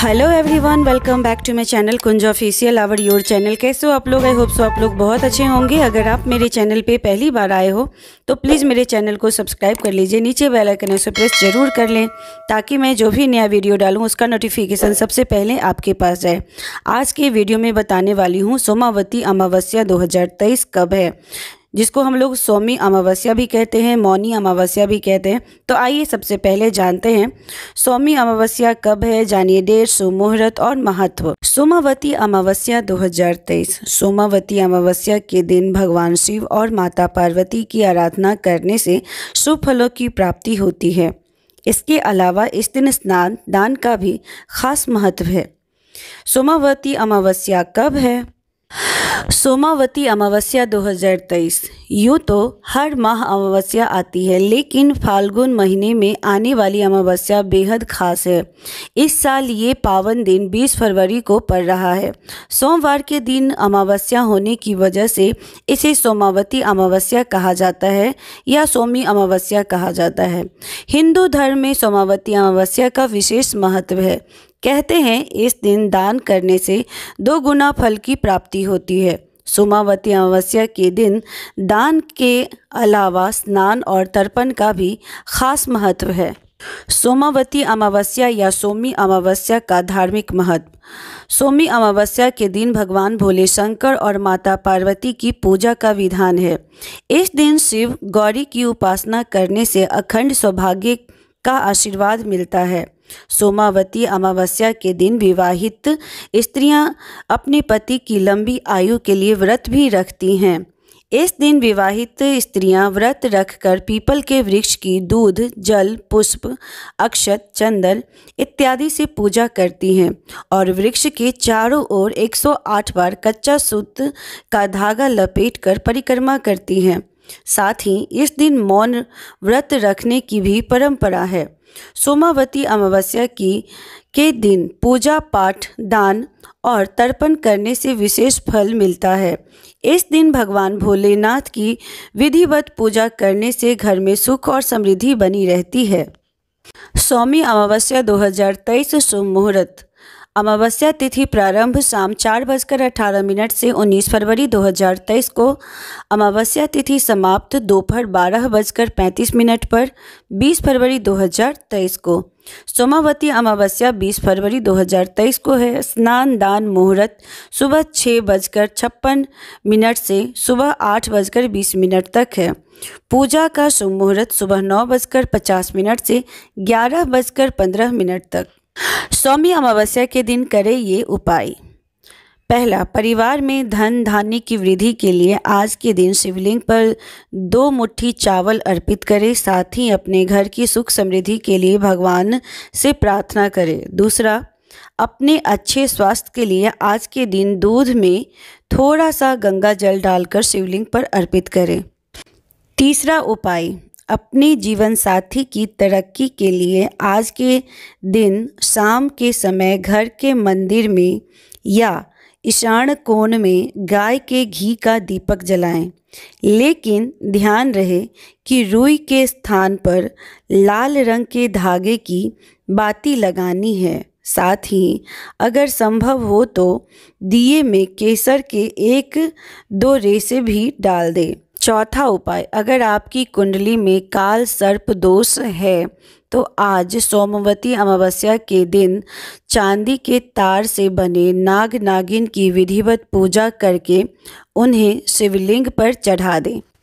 hello everyone welcome back to my channel Kunj official our your channel कैसे हो आप लोग आई होप सो आप लोग बहुत अच्छे होंगे अगर आप मेरे चैनल पे पहली बार आए हो तो प्लीज़ मेरे चैनल को सब्सक्राइब कर लीजिए नीचे बेल आइकन उसे प्रेस जरूर कर लें ताकि मैं जो भी नया वीडियो डालूँ उसका नोटिफिकेशन सबसे पहले आपके पास जाए आज के वीडियो में बताने वाली हूँ सोमावती अमावस्या दो कब है जिसको हम लोग सोमी अमावस्या भी कहते हैं मौनी अमावस्या भी कहते हैं तो आइए सबसे पहले जानते हैं सोमी अमावस्या कब है जानिए डेट सुमुहूर्त और महत्व सोमावती अमावस्या 2023 सोमावती अमावस्या के दिन भगवान शिव और माता पार्वती की आराधना करने से शुभ फलों की प्राप्ति होती है इसके अलावा इस दिन स्नान दान का भी खास महत्व है सोमावती अमावस्या कब है सोमावती अमावस्या 2023 यूँ तो हर माह अमावस्या आती है लेकिन फाल्गुन महीने में आने वाली अमावस्या बेहद खास है इस साल ये पावन दिन 20 फरवरी को पड़ रहा है सोमवार के दिन अमावस्या होने की वजह से इसे सोमावती अमावस्या कहा जाता है या सोमी अमावस्या कहा जाता है हिंदू धर्म में सोमावती अमावस्या का विशेष महत्व है कहते हैं इस दिन दान करने से दो गुना फल की प्राप्ति होती है सोमावती अमावस्या के दिन दान के अलावा स्नान और तर्पण का भी खास महत्व है सोमावती अमावस्या या सोमी अमावस्या का धार्मिक महत्व सोमी अमावस्या के दिन भगवान भोले शंकर और माता पार्वती की पूजा का विधान है इस दिन शिव गौरी की उपासना करने से अखंड सौभाग्य का आशीर्वाद मिलता है सोमावती अमावस्या के दिन विवाहित स्त्रियां अपने पति की लंबी आयु के लिए व्रत भी रखती हैं इस दिन विवाहित स्त्रियां व्रत रखकर पीपल के वृक्ष की दूध जल पुष्प अक्षत चंदन इत्यादि से पूजा करती हैं और वृक्ष के चारों ओर 108 बार कच्चा सूत का धागा लपेटकर परिक्रमा करती हैं साथ ही इस दिन मौन व्रत रखने की भी परंपरा है सोमावती अमावस्या की के दिन पूजा पाठ दान और तर्पण करने से विशेष फल मिलता है इस दिन भगवान भोलेनाथ की विधिवत पूजा करने से घर में सुख और समृद्धि बनी रहती है स्वामी अमावस्या 2023 सोम मुहूर्त अमावस्या तिथि प्रारंभ शाम चार बजकर अठारह मिनट से 19 फरवरी 2023 को अमावस्या तिथि समाप्त दोपहर बारह बजकर पैंतीस मिनट पर 20 फरवरी 2023 को सोमावती अमावस्या 20 फरवरी 2023 को है स्नान दान मुहूर्त सुबह छः बजकर छप्पन मिनट से सुबह आठ बजकर बीस मिनट तक है पूजा का शुभ मुहूर्त सुबह नौ बजकर पचास मिनट से ग्यारह बजकर पंद्रह मिनट तक सौम्य अमावस्या के दिन करें ये उपाय पहला परिवार में धन धान्य की वृद्धि के लिए आज के दिन शिवलिंग पर दो मुट्ठी चावल अर्पित करें साथ ही अपने घर की सुख समृद्धि के लिए भगवान से प्रार्थना करें दूसरा अपने अच्छे स्वास्थ्य के लिए आज के दिन दूध में थोड़ा सा गंगा जल डालकर शिवलिंग पर अर्पित करें तीसरा उपाय अपने जीवन साथी की तरक्की के लिए आज के दिन शाम के समय घर के मंदिर में या ईशान कोण में गाय के घी का दीपक जलाएं लेकिन ध्यान रहे कि रुई के स्थान पर लाल रंग के धागे की बाती लगानी है साथ ही अगर संभव हो तो दिए में केसर के एक दो रेसे भी डाल दें चौथा उपाय अगर आपकी कुंडली में काल सर्प दोष है तो आज सोमवती अमावस्या के दिन चांदी के तार से बने नाग नागिन की विधिवत पूजा करके उन्हें शिवलिंग पर चढ़ा दें